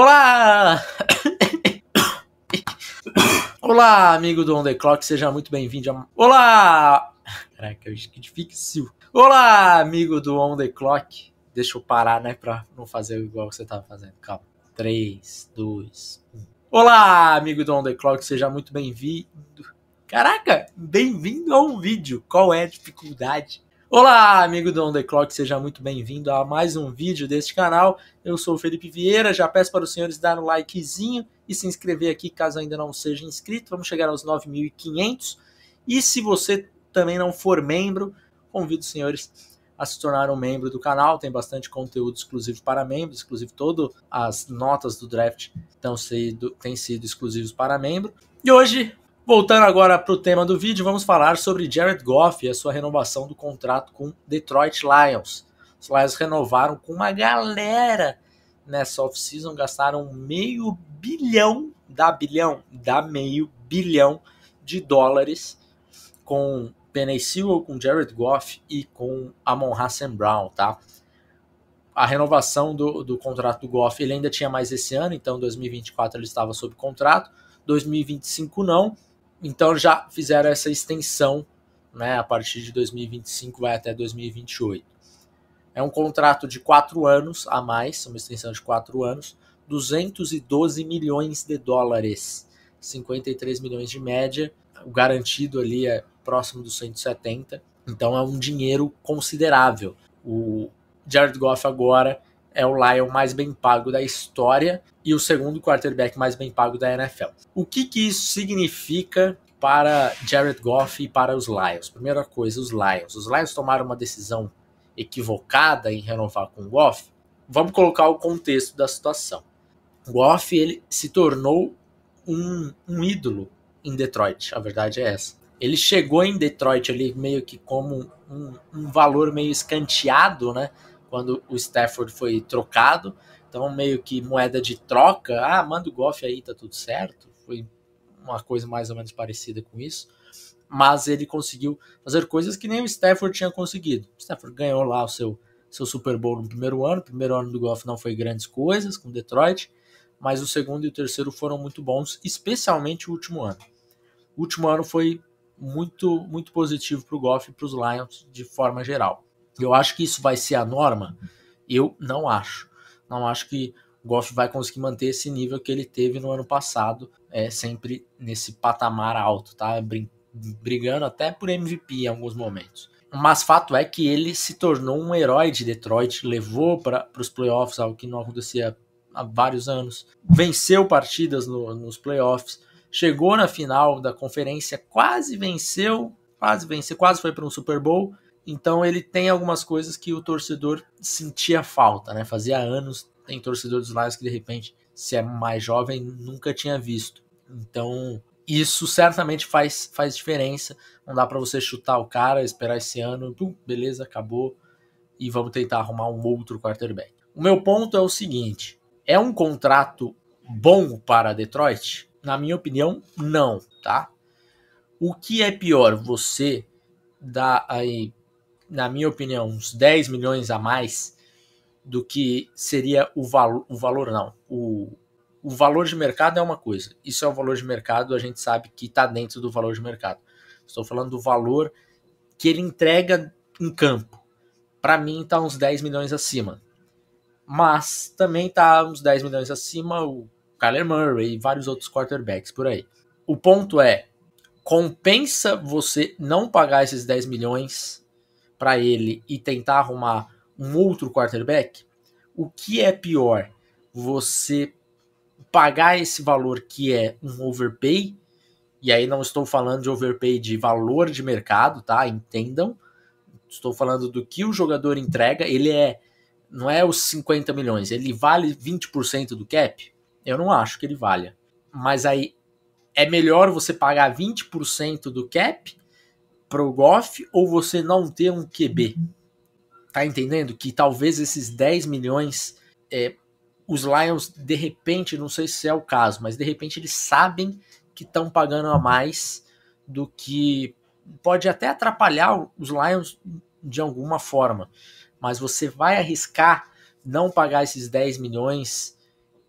Olá! Olá, amigo do On The Clock, seja muito bem-vindo a... Olá! Caraca, que difícil. Olá, amigo do On The Clock. Deixa eu parar, né, pra não fazer igual você tava fazendo. Calma. 3, 2, 1. Olá, amigo do On The Clock, seja muito bem-vindo. Caraca, bem-vindo a um vídeo. Qual é a dificuldade Olá, amigo do On The Clock, seja muito bem-vindo a mais um vídeo deste canal. Eu sou o Felipe Vieira, já peço para os senhores dar um likezinho e se inscrever aqui caso ainda não seja inscrito. Vamos chegar aos 9.500. E se você também não for membro, convido os senhores a se tornar um membro do canal. Tem bastante conteúdo exclusivo para membros, inclusive todas as notas do draft têm sido, sido exclusivos para membro. E hoje Voltando agora para o tema do vídeo, vamos falar sobre Jared Goff e a sua renovação do contrato com Detroit Lions. Os Lions renovaram com uma galera nessa off-season, gastaram meio bilhão, da bilhão, da meio bilhão de dólares com Penny Sewell, com Jared Goff e com Amon Hassan Brown, tá? A renovação do, do contrato do Goff, ele ainda tinha mais esse ano, então 2024 ele estava sob contrato, 2025 não, então já fizeram essa extensão, né? A partir de 2025 vai até 2028. É um contrato de quatro anos a mais, uma extensão de quatro anos, 212 milhões de dólares, 53 milhões de média. O garantido ali é próximo dos 170. Então é um dinheiro considerável. O Jared Goff agora é o Lion mais bem pago da história e o segundo quarterback mais bem pago da NFL. O que, que isso significa para Jared Goff e para os Lions? Primeira coisa, os Lions. Os Lions tomaram uma decisão equivocada em renovar com o Goff. Vamos colocar o contexto da situação. O Goff ele se tornou um, um ídolo em Detroit, a verdade é essa. Ele chegou em Detroit ali meio que como um, um valor meio escanteado, né? quando o Stafford foi trocado. Então, meio que moeda de troca. Ah, manda o Goff aí, tá tudo certo. Foi uma coisa mais ou menos parecida com isso. Mas ele conseguiu fazer coisas que nem o Stafford tinha conseguido. O Stafford ganhou lá o seu, seu Super Bowl no primeiro ano. O primeiro ano do Goff não foi grandes coisas com Detroit. Mas o segundo e o terceiro foram muito bons, especialmente o último ano. O último ano foi muito, muito positivo para o Goff e para os Lions de forma geral. Então, eu acho que isso vai ser a norma? Eu não acho. Não acho que o Goff vai conseguir manter esse nível que ele teve no ano passado, é sempre nesse patamar alto, tá? Brin brigando até por MVP em alguns momentos. Mas fato é que ele se tornou um herói de Detroit, levou para os playoffs, algo que não acontecia há vários anos, venceu partidas no, nos playoffs, chegou na final da conferência, quase venceu, quase venceu, quase foi para um Super Bowl, então ele tem algumas coisas que o torcedor sentia falta, né? Fazia anos tem torcedor dos Lions que de repente, se é mais jovem, nunca tinha visto. Então isso certamente faz, faz diferença. Não dá para você chutar o cara, esperar esse ano, pum, beleza, acabou e vamos tentar arrumar um outro quarterback. O meu ponto é o seguinte: é um contrato bom para Detroit? Na minha opinião, não, tá? O que é pior, você dar aí na minha opinião, uns 10 milhões a mais do que seria o, valo, o valor, não. O, o valor de mercado é uma coisa. Isso é o valor de mercado, a gente sabe que está dentro do valor de mercado. Estou falando do valor que ele entrega em campo. Para mim, está uns 10 milhões acima. Mas também está uns 10 milhões acima o Kyler Murray e vários outros quarterbacks por aí. O ponto é, compensa você não pagar esses 10 milhões para ele e tentar arrumar um outro quarterback, o que é pior? Você pagar esse valor que é um overpay, e aí não estou falando de overpay de valor de mercado, tá? Entendam. Estou falando do que o jogador entrega, ele é não é os 50 milhões, ele vale 20% do cap? Eu não acho que ele valha. Mas aí é melhor você pagar 20% do cap pro Goff ou você não ter um QB. Tá entendendo? Que talvez esses 10 milhões, é, os Lions, de repente, não sei se é o caso, mas de repente eles sabem que estão pagando a mais do que pode até atrapalhar os Lions de alguma forma, mas você vai arriscar não pagar esses 10 milhões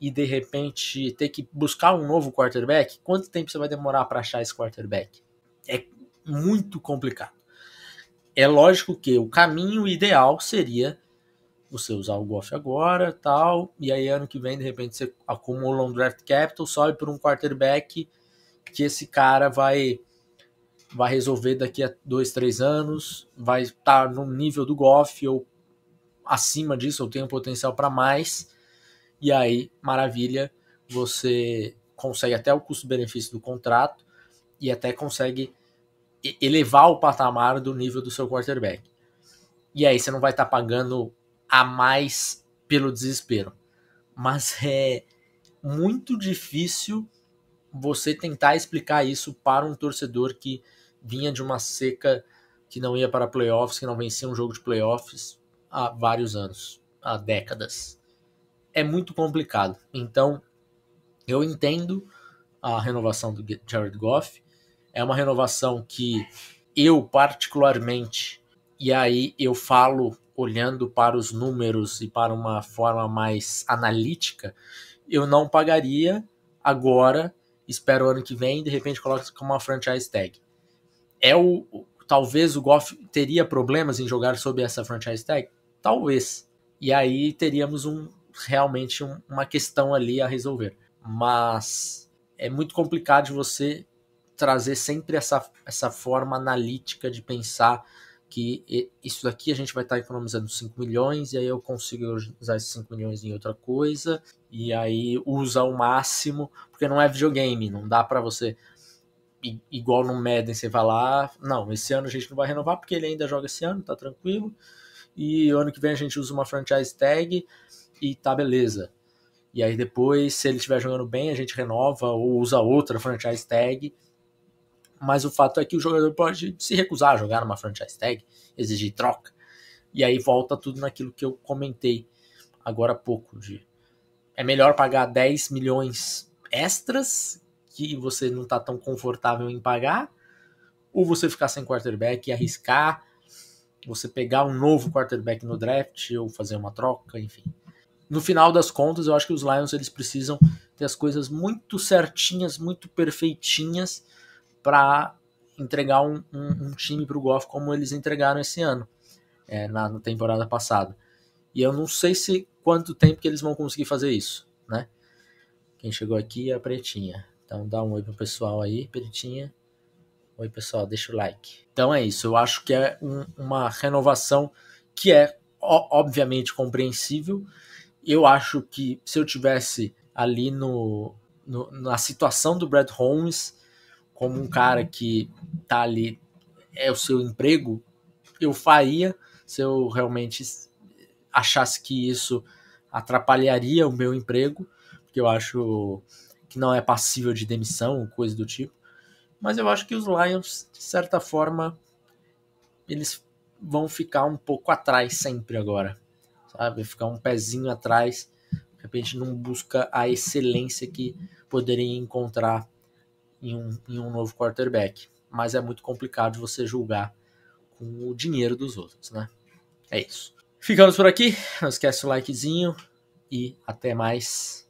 e de repente ter que buscar um novo quarterback? Quanto tempo você vai demorar para achar esse quarterback? É, muito complicado. É lógico que o caminho ideal seria você usar o golfe agora, tal, e aí ano que vem, de repente, você acumula um draft capital, sobe por um quarterback que esse cara vai vai resolver daqui a dois, três anos, vai estar tá no nível do golfe ou acima disso, ou tem um potencial para mais, e aí, maravilha, você consegue até o custo-benefício do contrato e até consegue elevar o patamar do nível do seu quarterback. E aí você não vai estar tá pagando a mais pelo desespero. Mas é muito difícil você tentar explicar isso para um torcedor que vinha de uma seca que não ia para playoffs, que não vencia um jogo de playoffs há vários anos, há décadas. É muito complicado. Então, eu entendo a renovação do Jared Goff, é uma renovação que eu particularmente, e aí eu falo olhando para os números e para uma forma mais analítica, eu não pagaria agora, espero o ano que vem, de repente coloca como uma franchise tag. É o talvez o Goff teria problemas em jogar sob essa franchise tag, talvez. E aí teríamos um realmente um, uma questão ali a resolver. Mas é muito complicado de você trazer sempre essa, essa forma analítica de pensar que isso daqui a gente vai estar economizando 5 milhões, e aí eu consigo usar esses 5 milhões em outra coisa, e aí usa o máximo, porque não é videogame, não dá para você, igual no Madden, você vai lá, não, esse ano a gente não vai renovar, porque ele ainda joga esse ano, tá tranquilo, e ano que vem a gente usa uma franchise tag, e tá beleza. E aí depois, se ele estiver jogando bem, a gente renova ou usa outra franchise tag, mas o fato é que o jogador pode se recusar a jogar numa franchise tag, exigir troca. E aí volta tudo naquilo que eu comentei agora há pouco. De, é melhor pagar 10 milhões extras que você não está tão confortável em pagar, ou você ficar sem quarterback e arriscar você pegar um novo quarterback no draft ou fazer uma troca, enfim. No final das contas, eu acho que os Lions eles precisam ter as coisas muito certinhas, muito perfeitinhas para entregar um, um, um time para o Goff como eles entregaram esse ano, é, na, na, temporada passada. E eu não sei se quanto tempo que eles vão conseguir fazer isso, né? Quem chegou aqui é a Pretinha. Então dá um oi pro pessoal aí, Pretinha. Oi, pessoal, deixa o like. Então é isso, eu acho que é um, uma renovação que é obviamente compreensível. Eu acho que se eu tivesse ali no, no na situação do Brad Holmes, como um cara que tá ali, é o seu emprego, eu faria se eu realmente achasse que isso atrapalharia o meu emprego, porque eu acho que não é passível de demissão, coisa do tipo. Mas eu acho que os Lions, de certa forma, eles vão ficar um pouco atrás sempre agora, sabe? Ficar um pezinho atrás. De repente não busca a excelência que poderia encontrar em um, em um novo quarterback. Mas é muito complicado você julgar com o dinheiro dos outros, né? É isso. Ficamos por aqui. Não esquece o likezinho e até mais.